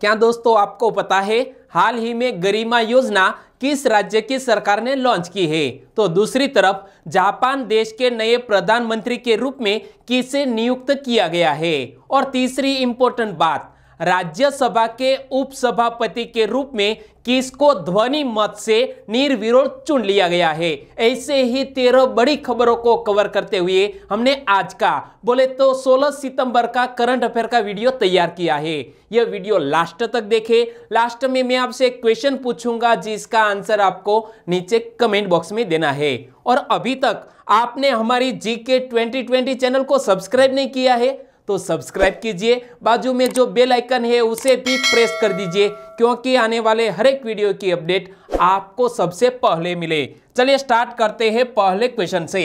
क्या दोस्तों आपको पता है हाल ही में गरिमा योजना किस राज्य की सरकार ने लॉन्च की है तो दूसरी तरफ जापान देश के नए प्रधानमंत्री के रूप में किसे नियुक्त किया गया है और तीसरी इंपॉर्टेंट बात राज्यसभा के उपसभापति के रूप में किसको ध्वनि मत से निर्विरोध चुन लिया गया है ऐसे ही तेरह बड़ी खबरों को कवर करते हुए हमने आज का बोले तो 16 सितंबर का करंट अफेयर का वीडियो तैयार किया है यह वीडियो लास्ट तक देखें लास्ट में मैं आपसे क्वेश्चन पूछूंगा जिसका आंसर आपको नीचे कमेंट बॉक्स में देना है और अभी तक आपने हमारी जी के ट्वेंटी चैनल को सब्सक्राइब नहीं किया है तो सब्सक्राइब कीजिए बाजू में जो बेल आइकन है उसे भी प्रेस कर दीजिए क्योंकि आने वाले हर एक वीडियो की अपडेट आपको सबसे पहले मिले चलिए स्टार्ट करते हैं पहले क्वेश्चन से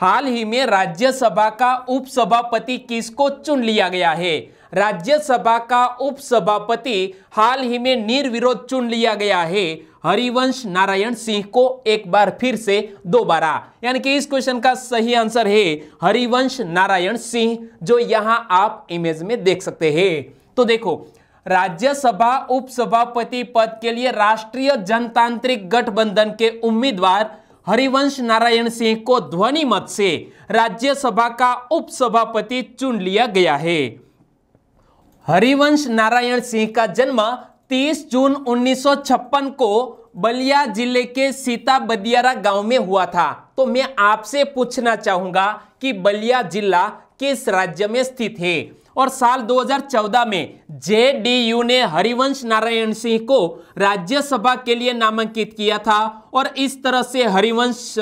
हाल ही में राज्यसभा का उपसभापति किसको चुन लिया गया है राज्यसभा का उपसभापति हाल ही में निर्विरोध चुन लिया गया है हरिवंश नारायण सिंह को एक बार फिर से दोबारा यानी कि इस क्वेश्चन का सही आंसर है हरिवंश नारायण सिंह जो यहां आप इमेज में देख सकते हैं तो देखो राज्यसभा उपसभापति पद के लिए राष्ट्रीय जनतांत्रिक गठबंधन के उम्मीदवार हरिवंश नारायण सिंह को ध्वनि मत से राज्यसभा का उपसभापति चुन लिया गया है हरिवंश नारायण सिंह का जन्म 30 जून 1956 को बलिया जिले के सीता बदियारा गांव में हुआ था तो मैं आपसे पूछना चाहूंगा कि बलिया जिला किस राज्य में स्थित है और साल 2014 में जेडीयू ने हरिवंश नारायण सिंह को राज्यसभा के लिए नामांकित किया था और इस तरह से हरिवंश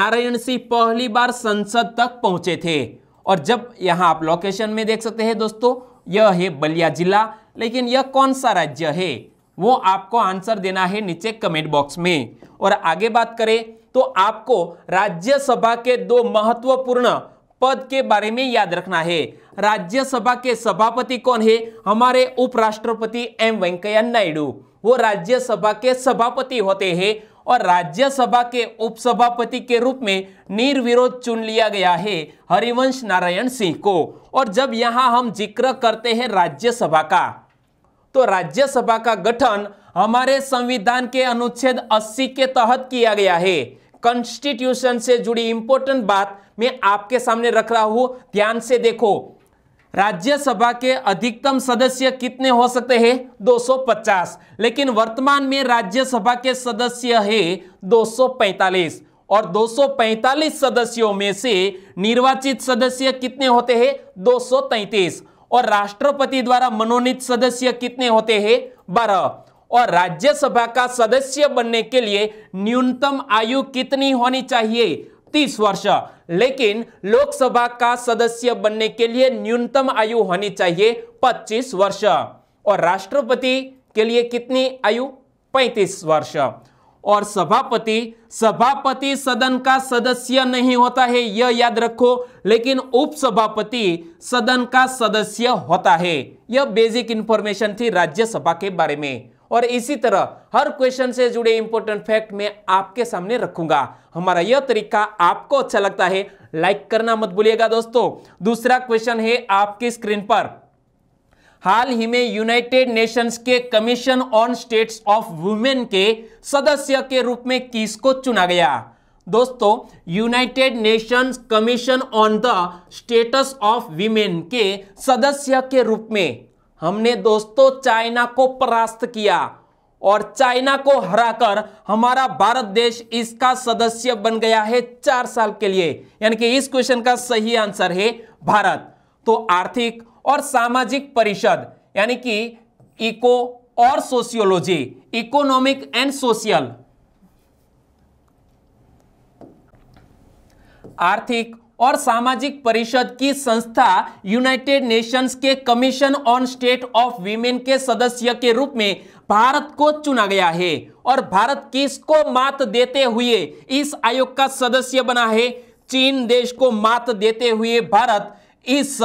नारायण सिंह पहली बार संसद तक पहुंचे थे और जब यहाँ आप लोकेशन में देख सकते हैं दोस्तों यह है बलिया जिला लेकिन यह कौन सा राज्य है वो आपको आंसर देना है नीचे कमेंट बॉक्स में और आगे बात करें तो आपको राज्यसभा के दो महत्वपूर्ण पद के बारे में याद रखना है राज्यसभा के सभापति कौन है हमारे उपराष्ट्रपति एम वेंकैया नायडू वो राज्यसभा के सभापति होते हैं और राज्यसभा के उपसभापति के रूप में निर्विरोध चुन लिया गया है हरिवंश नारायण सिंह को और जब यहाँ हम जिक्र करते हैं राज्यसभा का तो राज्यसभा का गठन हमारे संविधान के अनुच्छेद 80 के तहत किया गया है कॉन्स्टिट्यूशन से जुड़ी इंपोर्टेंट बात मैं आपके सामने रख रहा हूं ध्यान से देखो राज्यसभा के अधिकतम सदस्य कितने हो सकते हैं 250 लेकिन वर्तमान में राज्यसभा के सदस्य है 245 और 245 सदस्यों में से निर्वाचित सदस्य कितने होते हैं 233 और राष्ट्रपति द्वारा मनोनीत सदस्य कितने होते हैं 12 और राज्यसभा का सदस्य बनने के लिए न्यूनतम आयु कितनी होनी चाहिए तीस वर्ष लेकिन लोकसभा का सदस्य बनने के लिए न्यूनतम आयु होनी चाहिए पच्चीस वर्ष और राष्ट्रपति के लिए कितनी आयु पैतीस वर्ष और सभापति सभापति सदन का सदस्य नहीं होता है यह याद रखो लेकिन उपसभापति सदन का सदस्य होता है यह बेसिक इंफॉर्मेशन थी राज्यसभा के बारे में और इसी तरह हर क्वेश्चन से जुड़े इंपोर्टेंट फैक्ट मैं आपके सामने रखूंगा हमारा यह तरीका आपको अच्छा लगता है लाइक करना मत भूलिएगा दोस्तों दूसरा क्वेश्चन है आपकी स्क्रीन पर हाल ही में यूनाइटेड नेशंस के commission on status of women के सदस्य के रूप में किसको चुना गया दोस्तों United Nations commission on the status of women के सदस्य के रूप में हमने दोस्तों चाइना को परास्त किया और चाइना को हराकर हमारा भारत देश इसका सदस्य बन गया है चार साल के लिए यानी कि इस क्वेश्चन का सही आंसर है भारत तो आर्थिक और सामाजिक परिषद यानी कि इको और सोशियोलॉजी इकोनॉमिक एंड सोशियल आर्थिक और सामाजिक परिषद की संस्था यूनाइटेड नेशंस के commission on state of women के सदस्य के रूप में भारत को चुना गया है और भारत किसको मात देते हुए इस आयोग का सदस्य बना है चीन देश को मात देते हुए भारत इस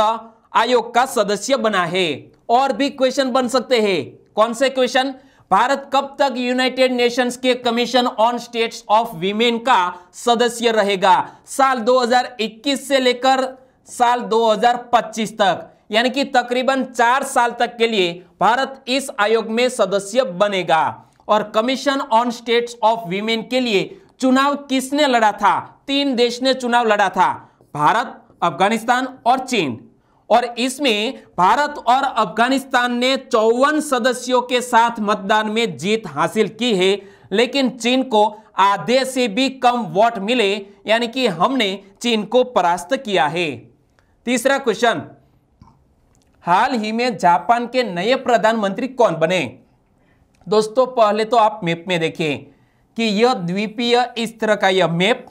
आयोग का सदस्य बना है और भी क्वेश्चन बन सकते हैं कौन से क्वेश्चन भारत कब तक यूनाइटेड नेशंस के commission on status of women का सदस्य रहेगा साल 2021 से लेकर साल 2025 तक यानी कि तकरीबन चार साल तक के लिए भारत इस आयोग में सदस्य बनेगा और commission on status of women के लिए चुनाव किसने लड़ा था तीन देश ने चुनाव लड़ा था भारत अफगानिस्तान और चीन और इसमें भारत और अफगानिस्तान ने चौवन सदस्यों के साथ मतदान में जीत हासिल की है लेकिन चीन को आधे से भी कम वोट मिले यानी कि हमने चीन को परास्त किया है तीसरा क्वेश्चन हाल ही में जापान के नए प्रधानमंत्री कौन बने दोस्तों पहले तो आप मैप में देखें कि यह द्वीपीय इस तरह का यह मैप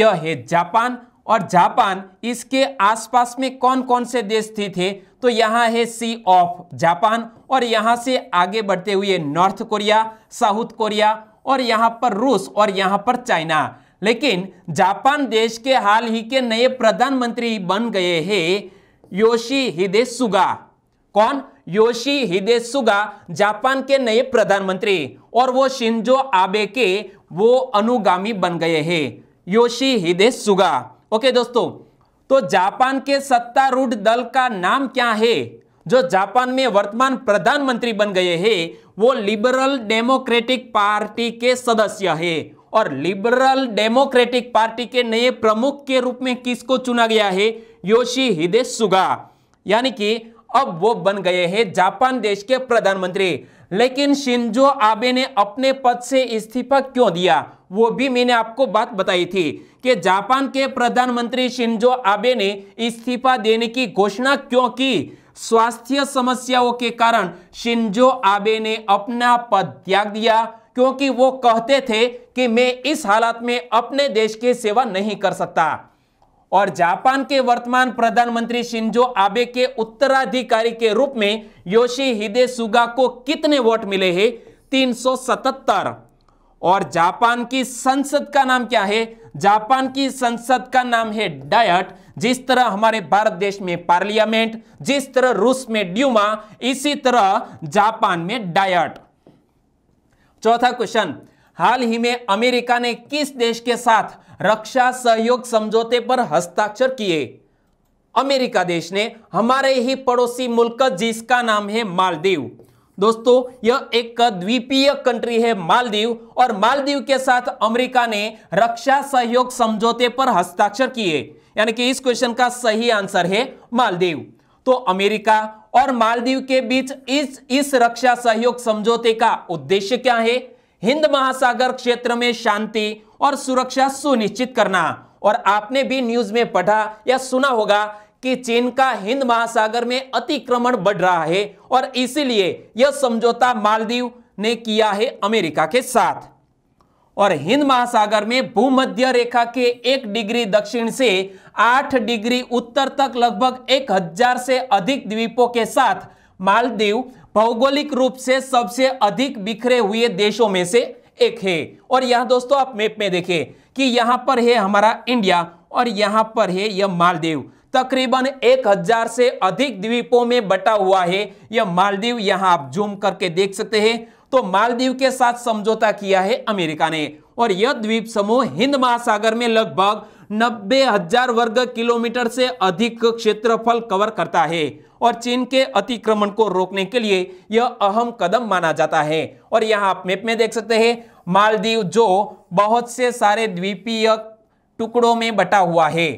यह है जापान और जापान इसके आसपास में कौन कौन से देश स्थित थे तो यहाँ है सी ऑफ जापान और यहाँ से आगे बढ़ते हुए नॉर्थ कोरिया साउथ कोरिया और यहाँ पर रूस और यहाँ पर चाइना लेकिन जापान देश के हाल ही के नए प्रधानमंत्री बन गए हैं योशी हिदे सुगा कौन योशी हिदे सुगा जापान के नए प्रधानमंत्री और वो शिंजो आबे के वो अनुगामी बन गए हैं योशी हिदे सुगा ओके दोस्तों तो जापान के सत्तारूढ़ दल का नाम क्या है जो जापान में वर्तमान प्रधानमंत्री बन गए हैं वो लिबरल डेमोक्रेटिक पार्टी के सदस्य है और लिबरल डेमोक्रेटिक पार्टी के नए प्रमुख के रूप में किसको चुना गया है योशी हिदे सुगा यानी कि अब वो बन गए हैं जापान देश के प्रधानमंत्री लेकिन शिंजो आबे ने अपने पद से इस्तीफा क्यों दिया वो भी मैंने आपको बात बताई थी कि जापान के प्रधानमंत्री शिंजो आबे ने इस्तीफा देने की घोषणा क्यों की स्वास्थ्य समस्याओं के कारण शिंजो आबे ने अपना पद त्याग दिया क्योंकि वो कहते थे कि मैं इस हालात में अपने देश की सेवा नहीं कर सकता और जापान के वर्तमान प्रधानमंत्री शिंजो आबे के उत्तराधिकारी के रूप में योशी हिदे सुगा को कितने वोट मिले हैं 377 और जापान की संसद का नाम क्या है जापान की संसद का नाम है डायट जिस तरह हमारे भारत देश में पार्लियामेंट जिस तरह रूस में ड्यूमा इसी तरह जापान में डायट चौथा क्वेश्चन हाल ही में अमेरिका ने किस देश के साथ रक्षा सहयोग समझौते पर हस्ताक्षर किए अमेरिका देश ने हमारे ही पड़ोसी मुल्क जिसका नाम है मालदीव दोस्तों यह एक द्वीपीय कंट्री है मालदीव और मालदीव के साथ अमेरिका ने रक्षा सहयोग समझौते पर हस्ताक्षर किए यानी कि इस क्वेश्चन का सही आंसर है मालदीव तो अमेरिका और मालदीव के बीच इस इस रक्षा सहयोग समझौते का उद्देश्य क्या है हिंद महासागर क्षेत्र में शांति और सुरक्षा सुनिश्चित करना और आपने भी न्यूज में पढ़ा या सुना होगा कि चीन का हिंद महासागर में अतिक्रमण बढ़ रहा है और इसीलिए यह समझौता मालदीव ने किया है अमेरिका के साथ और हिंद महासागर में भूमध्य रेखा के एक डिग्री दक्षिण से आठ डिग्री उत्तर तक लगभग एक हजार से अधिक द्वीपों के साथ मालदीव भौगोलिक रूप से सबसे अधिक बिखरे हुए देशों में से एक है और यह दोस्तों आप मैप में देखें कि यहां पर है हमारा इंडिया और यहां पर है यह मालदीव तकरीबन एक हजार से अधिक द्वीपों में बटा हुआ है यह मालदीव यहाँ आप जूम करके देख सकते हैं तो मालदीव के साथ समझौता किया है अमेरिका ने और यह द्वीप समूह हिंद महासागर में लगभग नब्बे हजार वर्ग किलोमीटर से अधिक क्षेत्रफल कवर करता है और चीन के अतिक्रमण को रोकने के लिए यह अहम कदम माना जाता है और यहाँ आप मैप में देख सकते हैं मालदीव जो बहुत से सारे द्वीपीय टुकड़ों में बटा हुआ है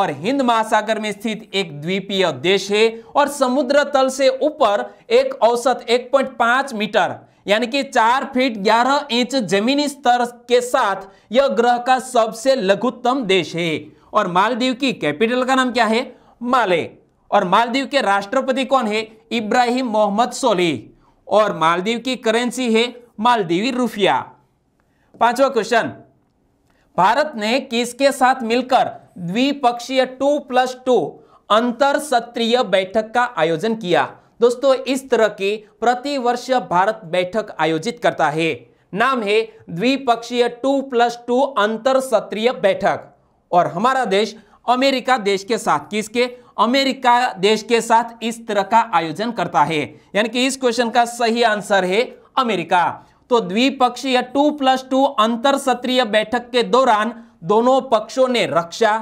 और हिंद महासागर में स्थित एक द्वीपीय देश है और समुद्र तल से ऊपर एक औसत 1.5 मीटर यानी कि चार फीट ग्यारह इंच जमीनी स्तर के साथ यह ग्रह का सबसे लघुतम देश है और मालदीव की कैपिटल का नाम क्या है माले और मालदीव के राष्ट्रपति कौन है इब्राहिम मोहम्मद सोली और मालदीव की करेंसी है मालदीवी रुफिया पांचवा क्वेश्चन भारत ने किसके साथ मिलकर द्विपक्षीय टू प्लस टू अंतर सत्रीय बैठक का आयोजन किया दोस्तों इस तरह की प्रतिवर्ष भारत बैठक आयोजित करता है नाम है द्विपक्षीय टू प्लस टू अंतर सत्रीय बैठक और हमारा देश अमेरिका देश के साथ किसके अमेरिका देश के साथ इस तरह का आयोजन करता है यानी कि इस क्वेश्चन का सही आंसर है अमेरिका तो द्विपक्षीय टू प्लस टू अंतर सत्रीय बैठक के दौरान दोनों पक्षों ने रक्षा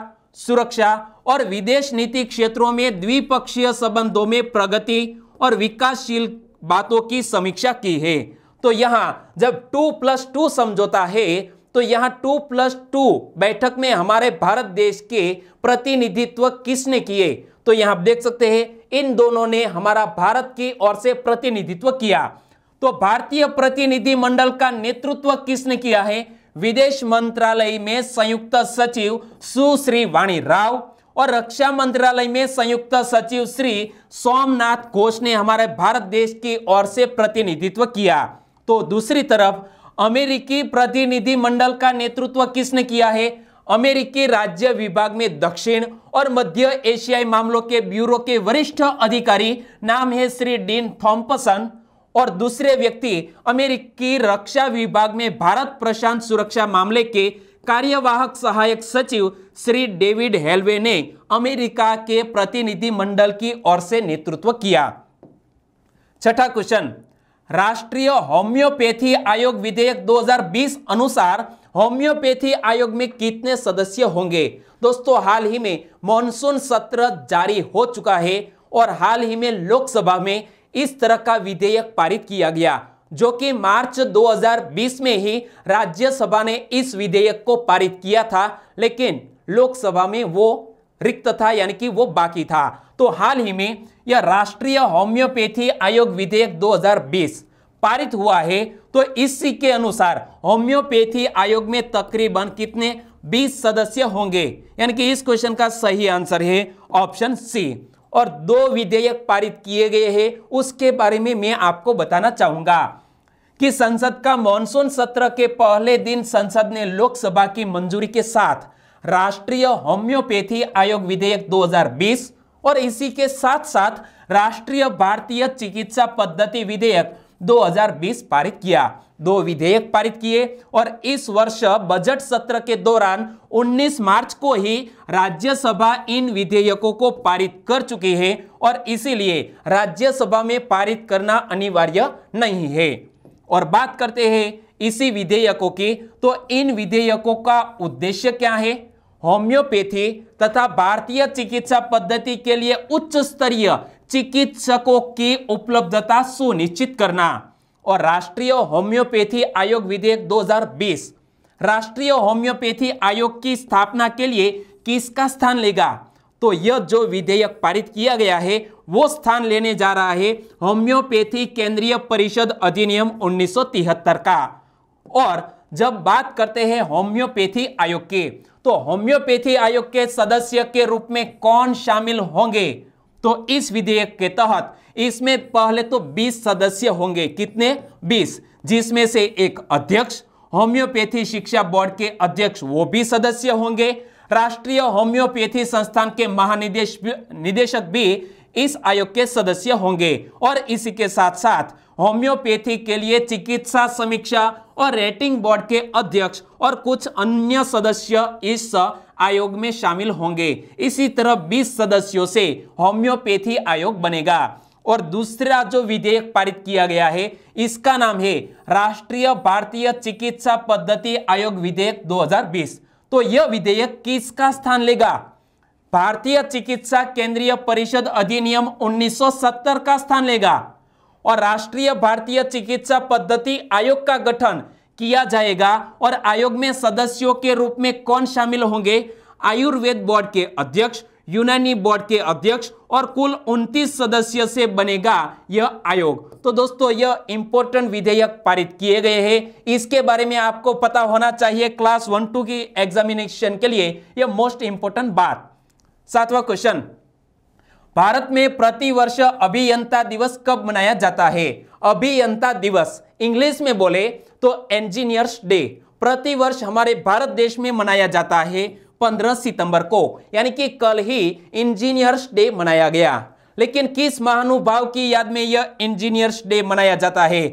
सुरक्षा और विदेश नीति क्षेत्रों में द्विपक्षीय संबंधों में प्रगति और विकासशील बातों की समीक्षा की है तो यहाँ जब टू प्लस टू समझौता है तो यहाँ टू प्लस टू बैठक में हमारे भारत देश के प्रतिनिधित्व किसने किए तो यहाँ आप देख सकते हैं इन दोनों ने हमारा भारत की ओर से प्रतिनिधित्व किया तो भारतीय प्रतिनिधि मंडल का नेतृत्व किसने किया है विदेश मंत्रालय में संयुक्त सचिव सुश्री वाणी राव और रक्षा मंत्रालय में संयुक्त सचिव श्री सोमनाथ घोष ने हमारे भारत देश की ओर से प्रतिनिधित्व किया तो दूसरी तरफ अमेरिकी प्रतिनिधि मंडल का नेतृत्व किसने किया है अमेरिकी राज्य विभाग में दक्षिण और मध्य एशियाई मामलों के ब्यूरो के वरिष्ठ अधिकारी नाम है श्री डीन थॉम्पसन और दूसरे व्यक्ति अमेरिकी रक्षा विभाग में भारत प्रशांत सुरक्षा मामले के कार्यवाहक सहायक सचिव श्री डेविड हेलवे ने अमेरिका के प्रतिनिधिमंडल की ओर से नेतृत्व किया छठा क्वेश्चन राष्ट्रीय होम्योपैथी आयोग विधेयक 2020 अनुसार होम्योपैथी आयोग में कितने सदस्य होंगे दोस्तों हाल ही में मॉनसून सत्र जारी हो चुका है और हाल ही में लोकसभा में इस तरह का विधेयक पारित किया गया जो कि मार्च 2020 में ही राज्यसभा ने इस विधेयक को पारित किया था लेकिन लोकसभा में वो रिक्त था यानी कि वो बाकी था तो हाल ही में यह राष्ट्रीय होम्योपैथी आयोग विधेयक 2020 पारित हुआ है तो इसी के अनुसार होम्योपैथी आयोग में तकरीबन कितने 20 सदस्य होंगे यानी कि इस क्वेश्चन का सही आंसर है ऑप्शन सी और दो विधेयक पारित किए गए हैं उसके बारे में मैं आपको बताना चाहूंगा कि संसद का मानसून सत्र के पहले दिन संसद ने लोकसभा की मंजूरी के साथ राष्ट्रीय होम्योपैथी आयोग विधेयक 2020 और इसी के साथ साथ राष्ट्रीय भारतीय चिकित्सा पद्धति विधेयक 2020 पारित किया दो विधेयक पारित किए और इस वर्ष बजट सत्र के दौरान 19 मार्च को ही राज्यसभा इन विधेयकों को पारित कर चुकी है और इसीलिए राज्यसभा में पारित करना अनिवार्य नहीं है और बात करते हैं इसी विधेयकों की तो इन विधेयकों का उद्देश्य क्या है होम्योपैथी तथा भारतीय चिकित्सा पद्धति के लिए उच्च स्तरीय चिकित्सकों की उपलब्धता सुनिश्चित करना और राष्ट्रीय होम्योपैथी आयोग विधेयक 2020 राष्ट्रीय होम्योपैथी आयोग की स्थापना के लिए किसका स्थान लेगा तो यह जो विधेयक पारित किया गया है वो स्थान लेने जा रहा है होम्योपैथी केंद्रीय परिषद अधिनियम उन्नीस का और जब बात करते हैं होम्योपैथी आयोग के तो होम्योपैथी आयोग के सदस्य के रूप में कौन शामिल होंगे तो इस विधेयक के तहत इसमें पहले तो 20 सदस्य होंगे कितने 20 जिसमें से एक अध्यक्ष होम्योपैथी शिक्षा बोर्ड के अध्यक्ष वो भी सदस्य होंगे राष्ट्रीय होम्योपैथी संस्थान के महानिदेश निदेशक भी इस आयोग के सदस्य होंगे और इसी के साथ साथ होम्योपैथी के लिए चिकित्सा समीक्षा और रेटिंग बोर्ड के अध्यक्ष और कुछ अन्य सदस्य इस आयोग में शामिल होंगे इसी तरह 20 सदस्यों से होम्योपैथी आयोग बनेगा और दूसरा जो विधेयक पारित किया गया है इसका नाम है राष्ट्रीय भारतीय चिकित्सा पद्धति आयोग विधेयक 2020 तो यह विधेयक किसका स्थान लेगा भारतीय चिकित्सा केंद्रीय परिषद अधिनियम 1970 का स्थान लेगा और राष्ट्रीय भारतीय चिकित्सा पद्धति आयोग का गठन किया जाएगा और आयोग में सदस्यों के रूप में कौन शामिल होंगे आयुर्वेद बोर्ड के अध्यक्ष यूनानी बोर्ड के अध्यक्ष और कुल 29 सदस्य से बनेगा यह आयोग तो दोस्तों यह इंपोर्टेंट विधेयक पारित किए गए हैं इसके बारे में आपको पता होना चाहिए क्लास वन टू की एग्जामिनेशन के लिए यह मोस्ट इंपोर्टेंट बात सातवां क्वेश्चन भारत में प्रति वर्ष अभियंता दिवस कब मनाया जाता है अभियंता दिवस इंग्लिश में बोले तो इंजीनियर्स डे प्रति वर्ष हमारे भारत देश में मनाया जाता है 15 सितंबर को यानी कि कल ही इंजीनियर्स डे मनाया गया लेकिन किस महानुभाव की याद में यह इंजीनियर्स डे मनाया जाता है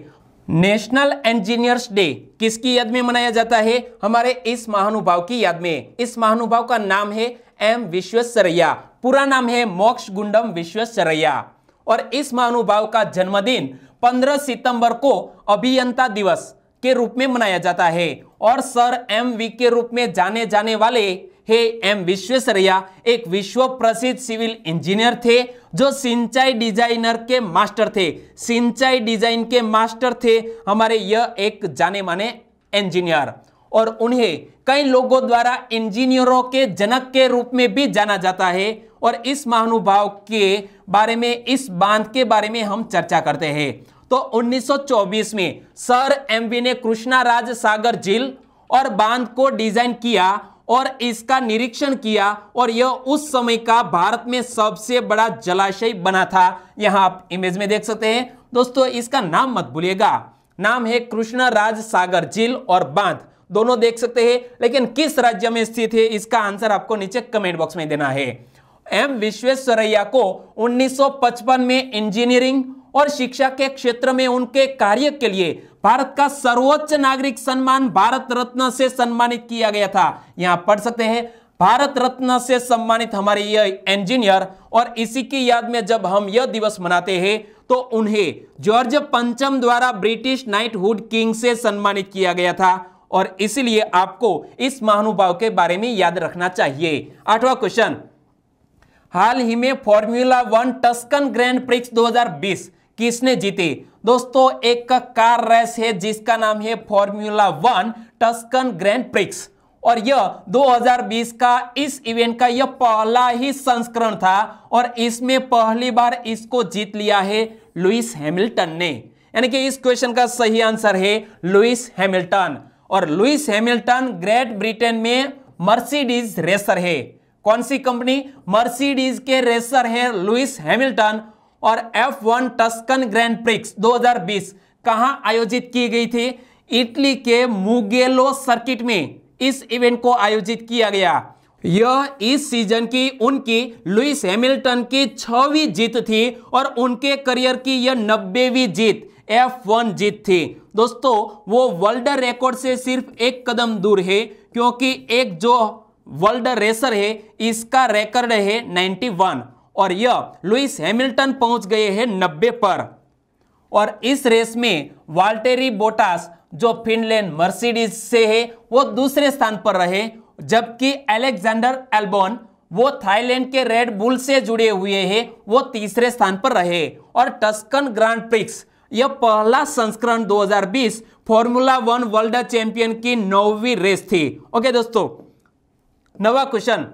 नेशनल इंजीनियर्स डे किसकी याद में मनाया जाता है हमारे इस महानुभाव की याद में इस महानुभाव का नाम है एम विश्वेश्वरैया पूरा नाम है मोक्ष गुंडम विश्वेश्वरैया और इस महानुभाव का जन्मदिन 15 सितंबर को अभियंता दिवस के रूप में मनाया जाता है और सर एम वी के रूप में जाने जाने वाले हे एम विश्वेश्वरैया एक विश्व प्रसिद्ध सिविल इंजीनियर थे जो सिंचाई डिजाइनर के मास्टर थे सिंचाई डिजाइन के मास्टर थे हमारे यह एक जाने माने इंजीनियर और उन्हें कई लोगों द्वारा इंजीनियरों के जनक के रूप में भी जाना जाता है और इस महानुभाव के बारे में इस बांध के बारे में हम चर्चा करते हैं तो 1924 में सर एमवी ने कृष्णा राज सागर झील और बांध को डिजाइन किया और इसका निरीक्षण किया और यह उस समय का भारत में सबसे बड़ा जलाशय बना था यहां आप इमेज में देख सकते हैं दोस्तों इसका नाम मत भूलिएगा नाम है कृष्णा राज सागर झील और बांध दोनों देख सकते हैं लेकिन किस राज्य में स्थित है इसका आंसर आपको नीचे कमेंट बॉक्स में देना है एम विश्वेश्वरैया को 1955 में इंजीनियरिंग और शिक्षा के क्षेत्र में उनके कार्य के लिए भारत का सर्वोच्च नागरिक सम्मान भारत रत्न से सम्मानित किया गया था यहां पढ़ सकते हैं भारत रत्न से सम्मानित हमारे ये इंजीनियर और इसी की याद में जब हम यह दिवस मनाते हैं तो उन्हें जॉर्ज पंचम द्वारा ब्रिटिश नाइटहुड किंग से सम्मानित किया गया था और इसीलिए आपको इस महानुभाव के बारे में याद रखना चाहिए आठवां क्वेश्चन हाल ही में Formula One Tuscan Grand Prix 2020 किसने जीते दोस्तों एक का कार रेस है जिसका नाम है Formula One Tuscan Grand Prix और यह 2020 का इस इवेंट का यह पहला ही संस्करण था और इसमें पहली बार इसको जीत लिया है लुइस हैमिल्टन ने यानी कि इस क्वेश्चन का सही आंसर है लुइस हैमिल्टन और लुइस हैमिल्टन ग्रेट ब्रिटेन में मर्सिडीज रेसर है कौन सी कंपनी मर्सिडीज के रेसर है लुइस हैमिल्टन और F one Tuscan Grand Prix 2020 कहां आयोजित की गई थी इटली के मुगेलो सर्किट में इस इवेंट को आयोजित किया गया यह इस सीजन की उनकी लुइस हैमिल्टन की छवी जीत थी और उनके करियर की यह नब्बेवी जीत एफ वन जीत थी दोस्तों वो वर्ल्ड रिकॉर्ड से सिर्फ एक कदम दूर है क्योंकि एक जो वर्ल्ड रेसर है इसका रिकॉर्ड है 91 और यह लुइस हैमिल्टन पहुंच गए हैं 90 पर और इस रेस में वाल्टेरी बोटास जो फिनलैंड मर्सिडीज से है वो दूसरे स्थान पर रहे जबकि एलेक्जेंडर एल्बोन वो थाईलैंड के रेड बुल से जुड़े हुए हैं वो तीसरे स्थान पर रहे और टस्कन ग्रांड प्रिक्स यह पहला संस्करण 2020 फॉर्मूला वन वर्ल्ड चैंपियन की नौवीं रेस थी ओके दोस्तों नवा क्वेश्चन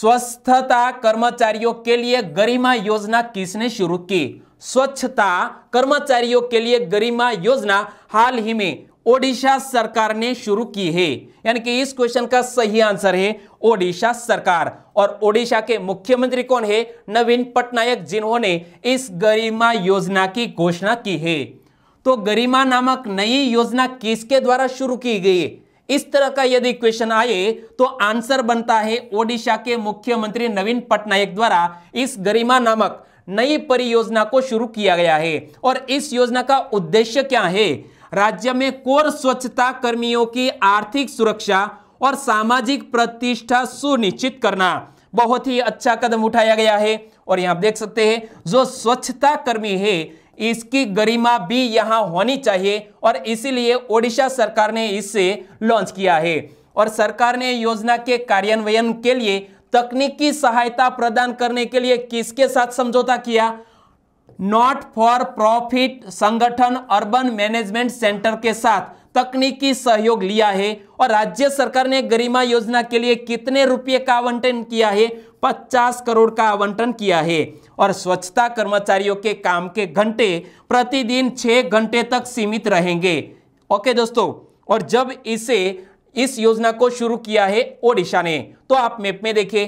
स्वस्थता कर्मचारियों के लिए गरिमा योजना किसने शुरू की स्वच्छता कर्मचारियों के लिए गरिमा योजना हाल ही में ओडिशा सरकार ने शुरू की है यानी कि इस क्वेश्चन का सही आंसर है ओडिशा सरकार और ओडिशा के मुख्यमंत्री कौन है नवीन पटनायक जिन्होंने इस गरिमा योजना की घोषणा की है तो गरिमा नामक नई योजना किसके द्वारा शुरू की गई इस तरह का यदि क्वेश्चन आए तो आंसर बनता है ओडिशा के मुख्यमंत्री नवीन पटनायक द्वारा इस गरिमा नामक नई परियोजना को शुरू किया गया है और इस योजना का उद्देश्य क्या है राज्य में कोर स्वच्छता कर्मियों की आर्थिक सुरक्षा और सामाजिक प्रतिष्ठा सुनिश्चित करना बहुत ही अच्छा कदम उठाया गया है और यहाँ देख सकते हैं जो स्वच्छता कर्मी है इसकी गरिमा भी यहाँ होनी चाहिए और इसीलिए ओडिशा सरकार ने इसे लॉन्च किया है और सरकार ने योजना के कार्यान्वयन के लिए तकनीकी सहायता प्रदान करने के लिए किसके साथ समझौता किया नॉट फॉर प्रॉफिट संगठन अर्बन मैनेजमेंट सेंटर के साथ तकनीकी सहयोग लिया है और राज्य सरकार ने गरिमा योजना के लिए कितने रुपये का आवंटन किया है पचास करोड़ का आवंटन किया है और स्वच्छता कर्मचारियों के काम के घंटे प्रतिदिन छः घंटे तक सीमित रहेंगे ओके दोस्तों और जब इसे इस योजना को शुरू किया है ओडिशा ने तो आप मैप में देखें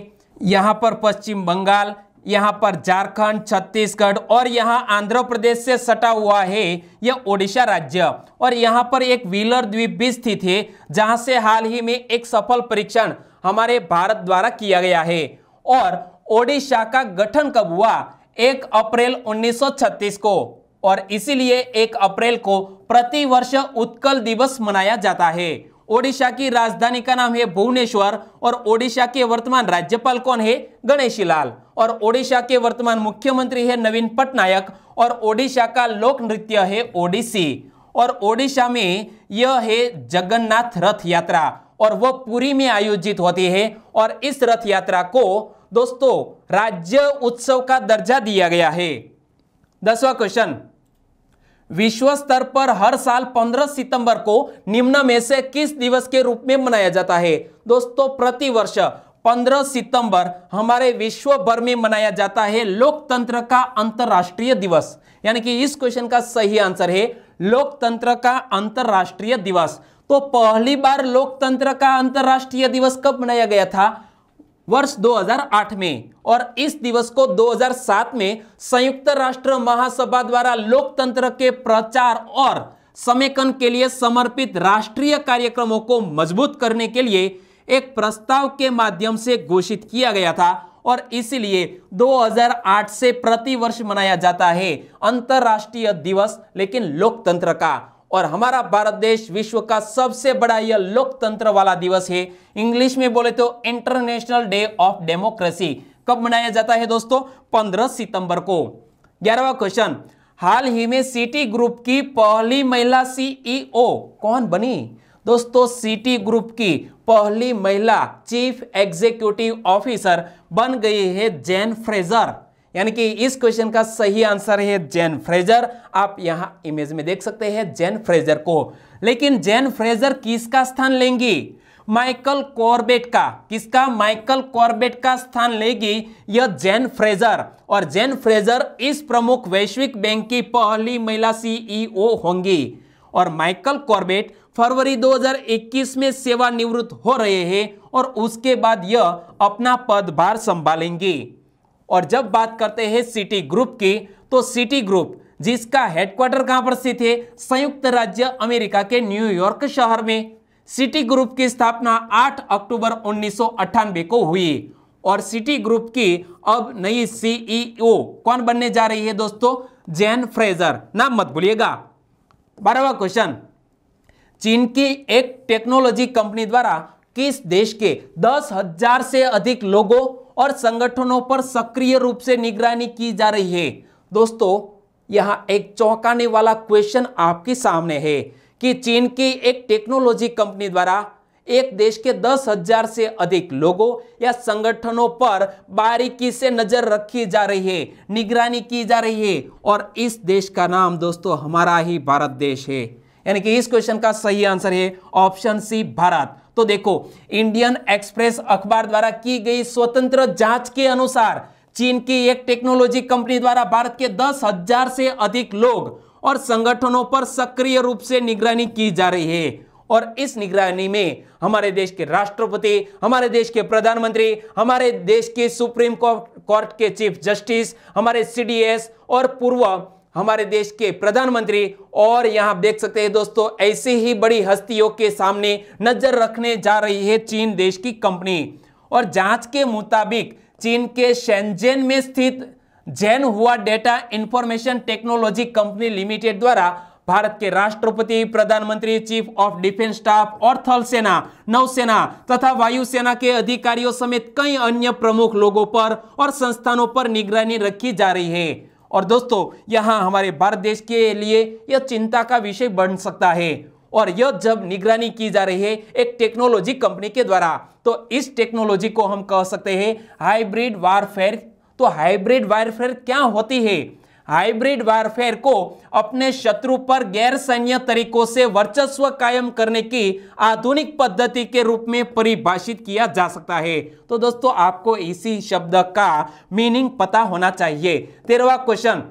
यहाँ पर पश्चिम बंगाल यहाँ पर झारखंड छत्तीसगढ़ और यहाँ आंध्र प्रदेश से सटा हुआ है यह ओडिशा राज्य और यहाँ पर एक व्हीलर द्वीप भी स्थित है जहाँ से हाल ही में एक सफल परीक्षण हमारे भारत द्वारा किया गया है और ओडिशा का गठन कब हुआ एक अप्रैल 1936 को और इसीलिए एक अप्रैल को प्रतिवर्ष उत्कल दिवस मनाया जाता है ओडिशा की राजधानी का नाम है भुवनेश्वर और ओडिशा के वर्तमान राज्यपाल कौन है गणेशी लाल और ओडिशा के वर्तमान मुख्यमंत्री है नवीन पटनायक और ओडिशा का लोक नृत्य है ओडिसी और ओडिशा में यह है जगन्नाथ रथ यात्रा और वह पुरी में आयोजित होती है और इस रथ यात्रा को दोस्तों राज्य उत्सव का दर्जा दिया गया है दसवा क्वेश्चन विश्व स्तर पर हर साल 15 सितंबर को निम्न में से किस दिवस के रूप में मनाया जाता है दोस्तों प्रति वर्ष 15 सितंबर हमारे विश्व भर में मनाया जाता है लोकतंत्र का अंतर्राष्ट्रीय दिवस यानी कि इस क्वेश्चन का सही आंसर है लोकतंत्र का अंतर्राष्ट्रीय दिवस तो पहली बार लोकतंत्र का अंतर्राष्ट्रीय दिवस कब मनाया गया था वर्ष 2008 में और इस दिवस को 2007 में संयुक्त राष्ट्र महासभा द्वारा लोकतंत्र के प्रचार और समेकन के लिए समर्पित राष्ट्रीय कार्यक्रमों को मजबूत करने के लिए एक प्रस्ताव के माध्यम से घोषित किया गया था और इसलिए 2008 से प्रति वर्ष मनाया जाता है अंतर्राष्ट्रीय दिवस लेकिन लोकतंत्र का और हमारा भारत देश विश्व का सबसे बड़ा यह लोकतंत्र वाला दिवस है इंग्लिश में बोले तो इंटरनेशनल डे ऑफ डेमोक्रेसी कब मनाया जाता है दोस्तों 15 सितंबर को ग्यारहवा क्वेश्चन हाल ही में सिटी ग्रुप की पहली महिला सीईओ e कौन बनी दोस्तों सिटी ग्रुप की पहली महिला चीफ एग्जीक्यूटिव ऑफिसर बन गई है जैन फ्रेजर यानी कि इस क्वेश्चन का सही आंसर है जेन फ्रेजर आप यहाँ इमेज में देख सकते हैं जेन फ्रेजर को लेकिन जेन फ्रेजर किसका स्थान लेंगी माइकल कॉर्बेट का किसका माइकल कॉर्बेट का स्थान लेगी यह जेन फ्रेजर और जेन फ्रेजर इस प्रमुख वैश्विक बैंक की पहली महिला सीईओ e होंगी और माइकल कॉर्बेट फरवरी 2021 में सेवानिवृत्त हो रहे हैं और उसके बाद यह अपना पदभार संभालेंगी और जब बात करते हैं सिटी ग्रुप की तो सिटी ग्रुप जिसका हेडक्वार्टर कहां पर स्थित है संयुक्त राज्य अमेरिका के न्यूयॉर्क शहर में सिटी ग्रुप की स्थापना 8 अक्टूबर उन्नीस को हुई और सिटी ग्रुप की अब नई सीईओ e कौन बनने जा रही है दोस्तों जैन फ्रेजर नाम मत भूलिएगा बारहवा क्वेश्चन चीन की एक टेक्नोलॉजी कंपनी द्वारा किस देश के दस हजार से अधिक लोगों और संगठनों पर सक्रिय रूप से निगरानी की जा रही है दोस्तों यहाँ एक चौंकाने वाला क्वेश्चन आपके सामने है कि चीन की एक टेक्नोलॉजी कंपनी द्वारा एक देश के दस हजार से अधिक लोगों या संगठनों पर बारीकी से नजर रखी जा रही है निगरानी की जा रही है और इस देश का नाम दोस्तों हमारा ही भारत देश है यानी कि इस क्वेश्चन का सही आंसर है ऑप्शन सी भारत तो देखो इंडियन एक्सप्रेस अखबार द्वारा की गई स्वतंत्र जांच के अनुसार चीन की एक टेक्नोलॉजी कंपनी द्वारा भारत के दस हजार से अधिक लोग और संगठनों पर सक्रिय रूप से निगरानी की जा रही है और इस निगरानी में हमारे देश के राष्ट्रपति हमारे देश के प्रधानमंत्री हमारे देश के सुप्रीम कोर्ट के चीफ जस्टिस हमारे सीडीएस और पूर्व हमारे देश के प्रधानमंत्री और यहां देख सकते हैं दोस्तों ऐसे ही बड़ी हस्तियों के सामने नजर रखने जा रही है चीन देश की कंपनी और जांच के मुताबिक चीन के शेंजेन में स्थित जैन हुआ data information technology company limited द्वारा भारत के राष्ट्रपति प्रधानमंत्री चीफ ऑफ डिफेंस स्टाफ और थल सेना नौसेना तथा वायुसेना के अधिकारियों समेत कई अन्य प्रमुख लोगों पर और संस्थानों पर निगरानी रखी जा रही है और दोस्तों यहाँ हमारे भारत देश के लिए यह चिंता का विषय बन सकता है और यह जब निगरानी की जा रही है एक टेक्नोलॉजी कंपनी के द्वारा तो इस टेक्नोलॉजी को हम कह सकते हैं हाइब्रिड वारफेयर तो हाइब्रिड वारफेयर क्या होती है हाइब्रिड वारफेयर को अपने शत्रु पर गैर सैन्य तरीकों से वर्चस्व कायम करने की आधुनिक पद्धति के रूप में परिभाषित किया जा सकता है तो दोस्तों आपको इसी शब्द का मीनिंग पता होना चाहिए तेरवा क्वेश्चन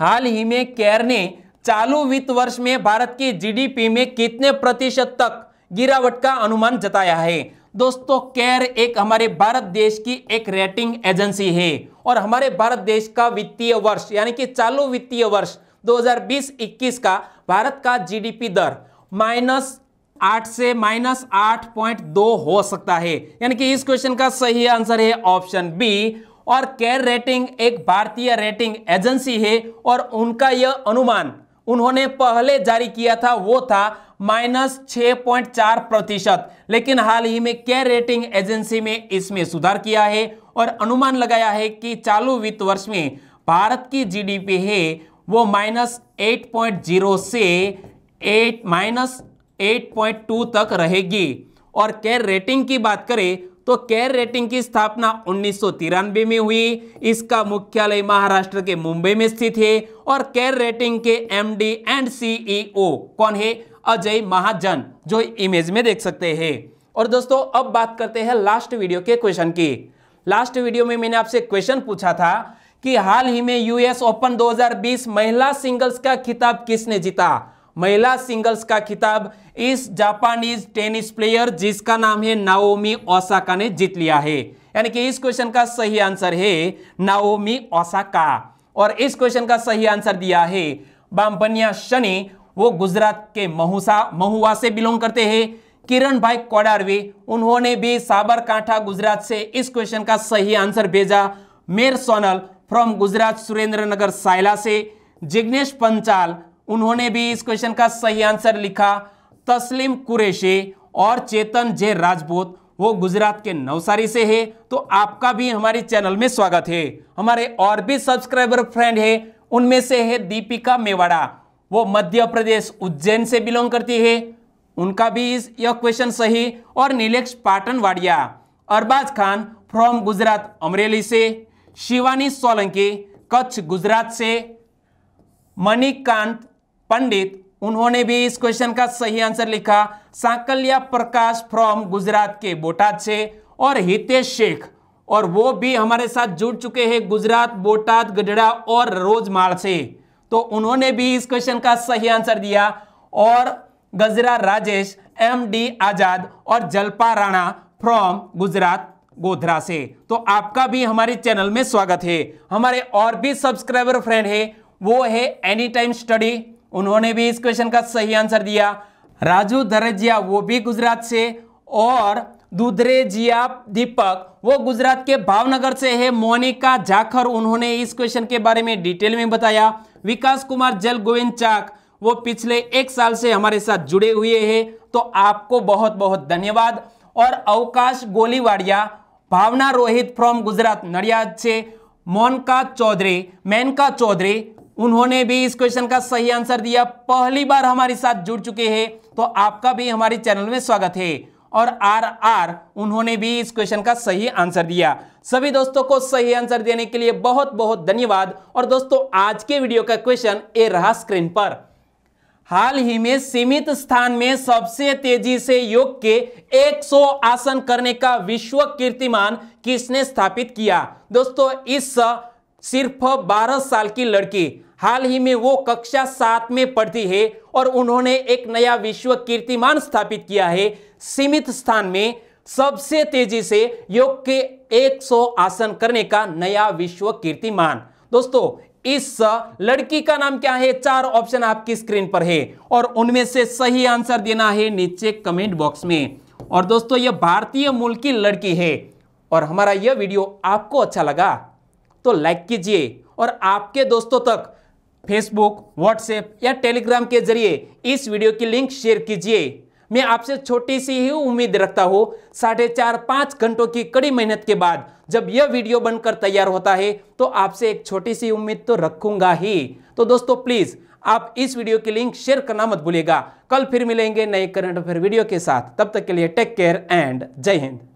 हाल ही में केयर ने चालू वित्त वर्ष में भारत की जीडीपी में कितने प्रतिशत तक गिरावट का अनुमान जताया है दोस्तों केयर एक हमारे भारत देश की एक रेटिंग एजेंसी है और हमारे भारत देश का वित्तीय वर्ष यानी कि चालू वित्तीय वर्ष 2020-21 का भारत का जीडीपी दर माइनस आठ से माइनस आठ पॉइंट दो हो सकता है यानी कि इस क्वेश्चन का सही आंसर है ऑप्शन बी और केयर रेटिंग एक भारतीय रेटिंग एजेंसी है और उनका यह अनुमान उन्होंने पहले जारी किया था वो था माइनस छ पॉइंट चार प्रतिशत लेकिन हाल ही में केयर रेटिंग एजेंसी में इसमें सुधार किया है और अनुमान लगाया है कि चालू वित्त वर्ष में भारत की जीडीपी है वो माइनस एट पॉइंट जीरो से eight minus eight point two तक रहेगी और केयर रेटिंग की बात करें तो केयर रेटिंग की स्थापना उन्नीस में हुई इसका मुख्यालय महाराष्ट्र के मुंबई में स्थित है और केयर रेटिंग के एमडी एंड सीईओ कौन है अजय महाजन जो इमेज में देख सकते हैं और दोस्तों अब बात करते हैं लास्ट वीडियो के क्वेश्चन की लास्ट वीडियो में मैंने आपसे क्वेश्चन पूछा था कि हाल ही में यूएस ओपन 2020 महिला सिंगल्स का खिताब किसने जीता महिला सिंगल्स का खिताब इस जापानीज टेनिस प्लेयर जिसका नाम है नाओमी ओसाका ने जीत लिया है यानी कि इस क्वेश्चन का सही आंसर है नाओमी ओसाका और इस क्वेश्चन का सही आंसर दिया है बामपनिया शनि वो गुजरात के महुसा महुआ से बिलोंग करते हैं किरण भाई कोडारवी उन्होंने भी साबरकांठा गुजरात से इस क्वेश्चन का सही आंसर भेजा मेर सोनल फ्रॉम गुजरात सुरेंद्रनगर सायला से जिग्नेश पंचाल उन्होंने भी इस क्वेश्चन का सही आंसर लिखा तस्लीम कुरेशी और चेतन जे राजपूत वो गुजरात के नवसारी से है तो आपका भी हमारे चैनल में स्वागत है हमारे और भी सब्सक्राइबर फ्रेंड है उनमें से है दीपिका मेवाड़ा वो मध्य प्रदेश उज्जैन से बिलोंग करती है उनका भी इस यह क्वेश्चन सही और नीलेक्ष पाटन वाडिया अरबाज खान फ्रॉम गुजरात अमरेली से शिवानी सोलंकी कच्छ गुजरात से मणिकांत पंडित उन्होंने भी इस क्वेश्चन का सही आंसर लिखा साकल्या प्रकाश फ्रॉम गुजरात के बोटाद से और हितेश शेख और वो भी हमारे साथ जुड़ चुके हैं गुजरात बोटाद गढ़ा और रोजमाल से तो उन्होंने भी इस क्वेश्चन का सही आंसर दिया और गजरा राजेश एम डी आजाद और जलपा राणा फ्रॉम गुजरात गोधरा से तो आपका भी हमारे चैनल में स्वागत है हमारे और भी सब्सक्राइबर फ्रेंड है वो है एनी टाइम स्टडी उन्होंने भी इस क्वेश्चन का सही आंसर दिया राजू धरजिया वो भी गुजरात से और दूधरे जिया दीपक वो गुजरात के भावनगर से है मोनिका जाखर उन्होंने इस क्वेश्चन के बारे में डिटेल में बताया विकास कुमार जल गोविंद चाक वो पिछले एक साल से हमारे साथ जुड़े हुए हैं तो आपको बहुत बहुत धन्यवाद और अवकाश गोलीवाड़िया भावना रोहित फ्रॉम गुजरात नड़ियाद से मोनका चौधरी मेनका चौधरी उन्होंने भी इस क्वेश्चन का सही आंसर दिया पहली बार हमारे साथ जुड़ चुके हैं तो आपका भी हमारे चैनल में स्वागत है और आर आर उन्होंने भी इस क्वेश्चन का सही आंसर दिया सभी दोस्तों को सही आंसर देने के लिए बहुत बहुत धन्यवाद और दोस्तों आज के वीडियो का क्वेश्चन ये रहा स्क्रीन पर हाल ही में सीमित स्थान में सबसे तेजी से योग के 100 आसन करने का विश्व कीर्तिमान किसने स्थापित किया दोस्तों इस सिर्फ 12 साल की लड़की हाल ही में वो कक्षा सात में पढ़ती है और उन्होंने एक नया विश्व कीर्तिमान स्थापित किया है सीमित स्थान में सबसे तेजी से योग के 100 आसन करने का नया विश्व कीर्तिमान दोस्तों इस लड़की का नाम क्या है चार ऑप्शन आपकी स्क्रीन पर है और उनमें से सही आंसर देना है नीचे कमेंट बॉक्स में और दोस्तों यह भारतीय मूल की लड़की है और हमारा यह वीडियो आपको अच्छा लगा तो लाइक कीजिए और आपके दोस्तों तक फेसबुक व्हाट्सएप या टेलीग्राम के जरिए इस वीडियो की लिंक शेयर कीजिए मैं आपसे छोटी सी ही उम्मीद रखता हूँ साढ़े चार पाँच घंटों की कड़ी मेहनत के बाद जब यह वीडियो बनकर तैयार होता है तो आपसे एक छोटी सी उम्मीद तो रखूंगा ही तो दोस्तों प्लीज़ आप इस वीडियो की लिंक शेयर करना मत भूलिएगा कल फिर मिलेंगे नए करंट अफेयर वीडियो के साथ तब तक के लिए टेक केयर एंड जय हिंद